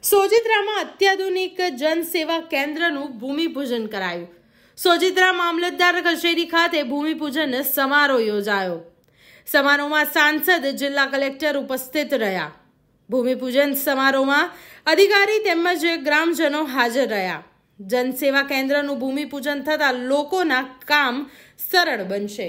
સોજિત્રામાં અત્યાધુનિક જનસેવા કેન્દ્રનું ભૂમિપૂજન કરાયું સોજિત્રા મામલતદાર કચેરી ખાતે ભૂમિપૂજન સમારોહ યોજાયો સમારોહમાં સાંસદ જિલ્લા કલેક્ટર ઉપસ્થિત રહ્યા ભૂમિપૂજન સમારોહમાં અધિકારી તેમજ ગ્રામજનો હાજર રહ્યા જનસેવા કેન્દ્રનું ભૂમિપૂજન થતાં લોકોના કામ સરળ બનશે